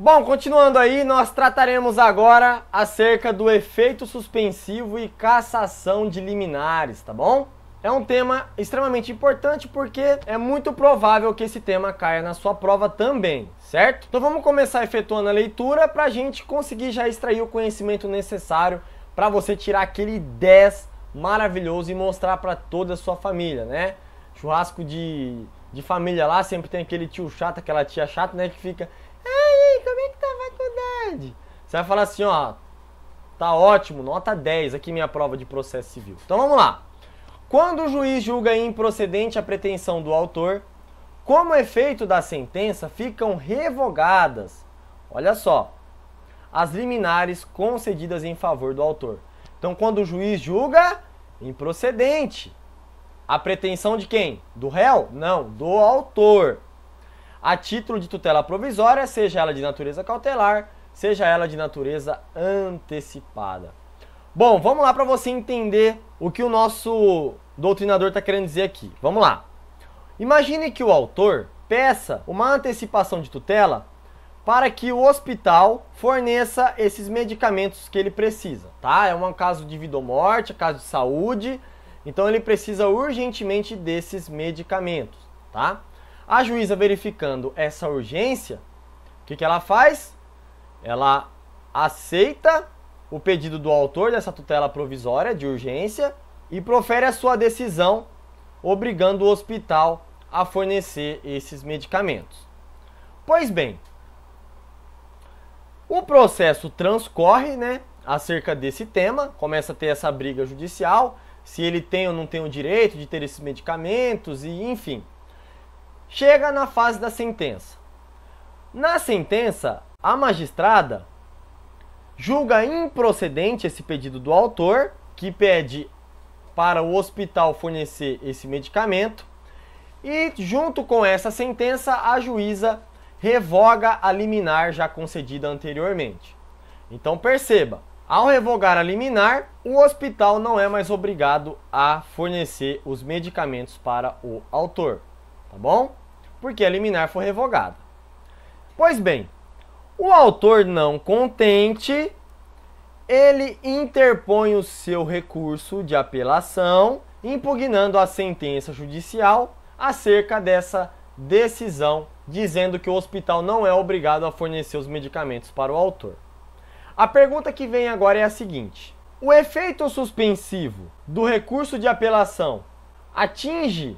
Bom, continuando aí, nós trataremos agora acerca do efeito suspensivo e cassação de liminares, tá bom? É um tema extremamente importante porque é muito provável que esse tema caia na sua prova também, certo? Então vamos começar efetuando a leitura para a gente conseguir já extrair o conhecimento necessário para você tirar aquele 10 maravilhoso e mostrar para toda a sua família, né? Churrasco de, de família lá, sempre tem aquele tio chato, aquela tia chata, né, que fica como é que tá a faculdade? Você vai falar assim, ó, tá ótimo, nota 10, aqui minha prova de processo civil. Então vamos lá. Quando o juiz julga improcedente a pretensão do autor, como efeito da sentença, ficam revogadas, olha só, as liminares concedidas em favor do autor. Então, quando o juiz julga improcedente, a pretensão de quem? Do réu? Não, do autor a título de tutela provisória, seja ela de natureza cautelar, seja ela de natureza antecipada. Bom, vamos lá para você entender o que o nosso doutrinador está querendo dizer aqui. Vamos lá. Imagine que o autor peça uma antecipação de tutela para que o hospital forneça esses medicamentos que ele precisa, tá? É um caso de vida ou morte, é caso de saúde, então ele precisa urgentemente desses medicamentos, tá? A juíza verificando essa urgência, o que, que ela faz? Ela aceita o pedido do autor dessa tutela provisória de urgência e profere a sua decisão, obrigando o hospital a fornecer esses medicamentos. Pois bem, o processo transcorre né, acerca desse tema, começa a ter essa briga judicial, se ele tem ou não tem o direito de ter esses medicamentos, e enfim. Chega na fase da sentença. Na sentença, a magistrada julga improcedente esse pedido do autor, que pede para o hospital fornecer esse medicamento, e junto com essa sentença, a juíza revoga a liminar já concedida anteriormente. Então perceba, ao revogar a liminar, o hospital não é mais obrigado a fornecer os medicamentos para o autor, tá bom? porque a liminar foi revogada. Pois bem, o autor não contente, ele interpõe o seu recurso de apelação, impugnando a sentença judicial acerca dessa decisão, dizendo que o hospital não é obrigado a fornecer os medicamentos para o autor. A pergunta que vem agora é a seguinte: o efeito suspensivo do recurso de apelação atinge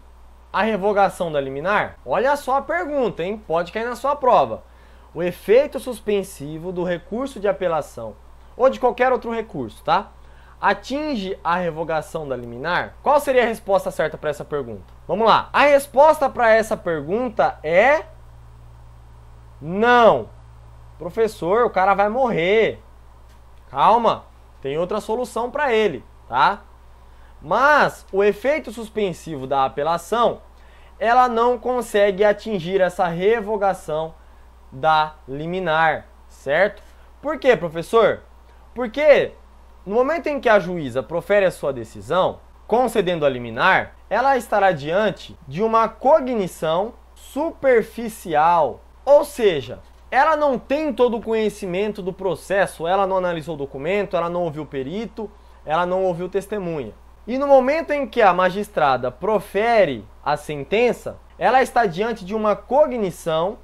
a revogação da liminar? Olha só a pergunta, hein? Pode cair na sua prova. O efeito suspensivo do recurso de apelação ou de qualquer outro recurso, tá? Atinge a revogação da liminar? Qual seria a resposta certa para essa pergunta? Vamos lá. A resposta para essa pergunta é não. Professor, o cara vai morrer. Calma, tem outra solução para ele, tá? Mas o efeito suspensivo da apelação, ela não consegue atingir essa revogação da liminar, certo? Por quê, professor? Porque no momento em que a juíza profere a sua decisão, concedendo a liminar, ela estará diante de uma cognição superficial, ou seja, ela não tem todo o conhecimento do processo, ela não analisou o documento, ela não ouviu o perito, ela não ouviu testemunha. E no momento em que a magistrada profere a sentença, ela está diante de uma cognição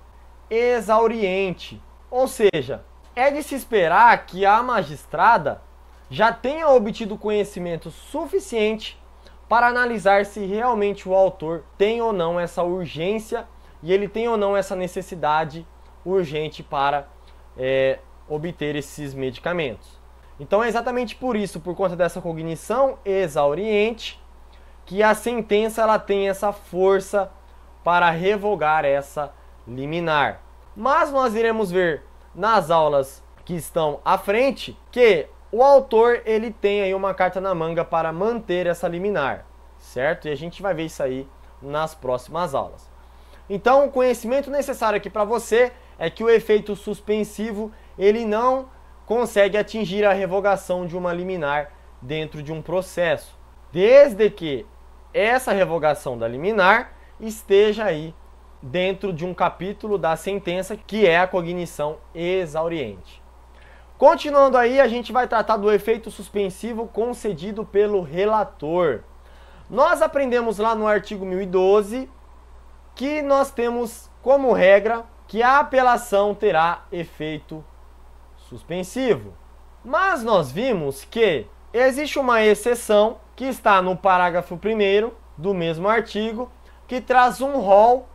exauriente. Ou seja, é de se esperar que a magistrada já tenha obtido conhecimento suficiente para analisar se realmente o autor tem ou não essa urgência e ele tem ou não essa necessidade urgente para é, obter esses medicamentos. Então é exatamente por isso, por conta dessa cognição exauriente, que a sentença ela tem essa força para revogar essa liminar. Mas nós iremos ver nas aulas que estão à frente que o autor ele tem aí uma carta na manga para manter essa liminar, certo? E a gente vai ver isso aí nas próximas aulas. Então, o conhecimento necessário aqui para você é que o efeito suspensivo ele não consegue atingir a revogação de uma liminar dentro de um processo, desde que essa revogação da liminar esteja aí dentro de um capítulo da sentença que é a cognição exauriente. Continuando aí, a gente vai tratar do efeito suspensivo concedido pelo relator. Nós aprendemos lá no artigo 1012 que nós temos como regra que a apelação terá efeito suspensivo. Mas nós vimos que existe uma exceção que está no parágrafo 1 do mesmo artigo, que traz um rol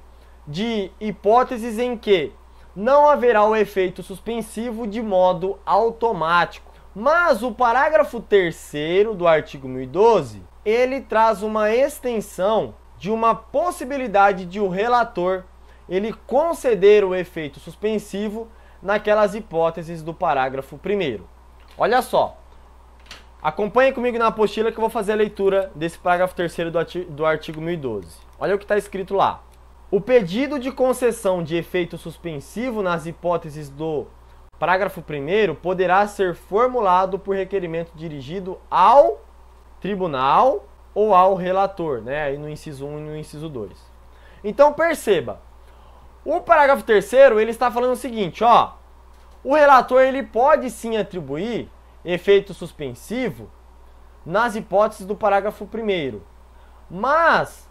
de hipóteses em que não haverá o efeito suspensivo de modo automático. Mas o parágrafo 3 do artigo 1012, ele traz uma extensão de uma possibilidade de o relator ele conceder o efeito suspensivo naquelas hipóteses do parágrafo 1. Olha só. Acompanhe comigo na apostila que eu vou fazer a leitura desse parágrafo 3 do artigo, 1012. Olha o que está escrito lá. O pedido de concessão de efeito suspensivo nas hipóteses do parágrafo 1 poderá ser formulado por requerimento dirigido ao tribunal ou ao relator, né? Aí no inciso 1 e no inciso 2. Então perceba, o parágrafo terceiro, ele está falando o seguinte, ó. O relator, ele pode sim atribuir efeito suspensivo nas hipóteses do parágrafo primeiro. Mas,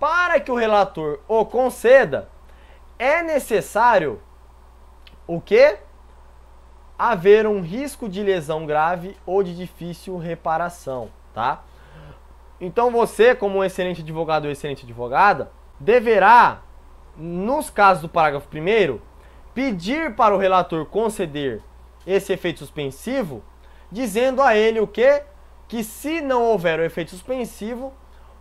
para que o relator o conceda, é necessário o que Haver um risco de lesão grave ou de difícil reparação, tá? Então você, como um excelente advogado ou excelente advogada, deverá nos casos do parágrafo 1, pedir para o relator conceder esse efeito suspensivo, dizendo a ele o que? Que se não houver o efeito suspensivo,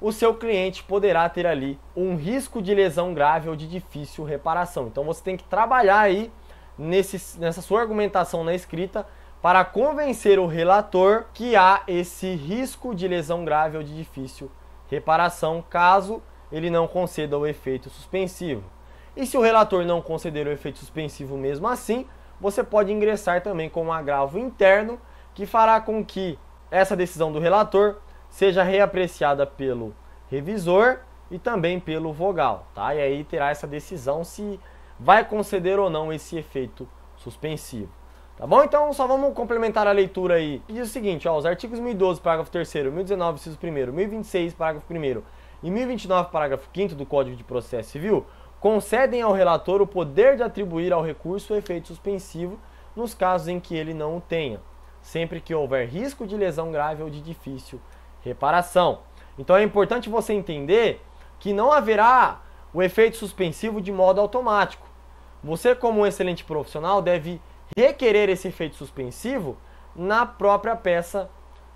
o seu cliente poderá ter ali um risco de lesão grave ou de difícil reparação. Então você tem que trabalhar aí nesse, nessa sua argumentação na escrita para convencer o relator que há esse risco de lesão grave ou de difícil reparação caso ele não conceda o efeito suspensivo. E se o relator não conceder o efeito suspensivo mesmo assim, você pode ingressar também com um agravo interno que fará com que essa decisão do relator seja reapreciada pelo revisor e também pelo vogal, tá? E aí terá essa decisão se vai conceder ou não esse efeito suspensivo. Tá bom? Então só vamos complementar a leitura aí. E diz o seguinte, ó, os artigos 1012, parágrafo 3º, 1019, inciso 1 1026, parágrafo 1 e 1029, parágrafo 5 do Código de Processo Civil, concedem ao relator o poder de atribuir ao recurso o efeito suspensivo nos casos em que ele não o tenha, sempre que houver risco de lesão grave ou de difícil reparação. Então é importante você entender que não haverá o efeito suspensivo de modo automático. Você, como um excelente profissional, deve requerer esse efeito suspensivo na própria peça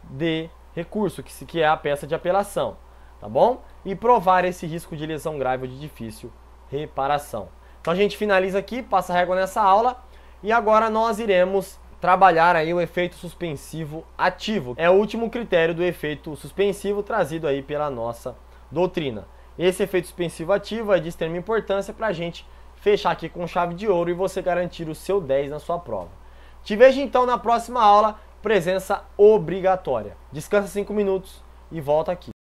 de recurso, que é a peça de apelação tá bom? E provar esse risco de lesão grave ou de difícil reparação. Então a gente finaliza aqui, passa a régua nessa aula e agora nós iremos trabalhar aí o efeito suspensivo ativo. É o último critério do efeito suspensivo trazido aí pela nossa doutrina. Esse efeito suspensivo ativo é de extrema importância para a gente fechar aqui com chave de ouro e você garantir o seu 10 na sua prova. Te vejo então na próxima aula, presença obrigatória. Descansa 5 minutos e volta aqui.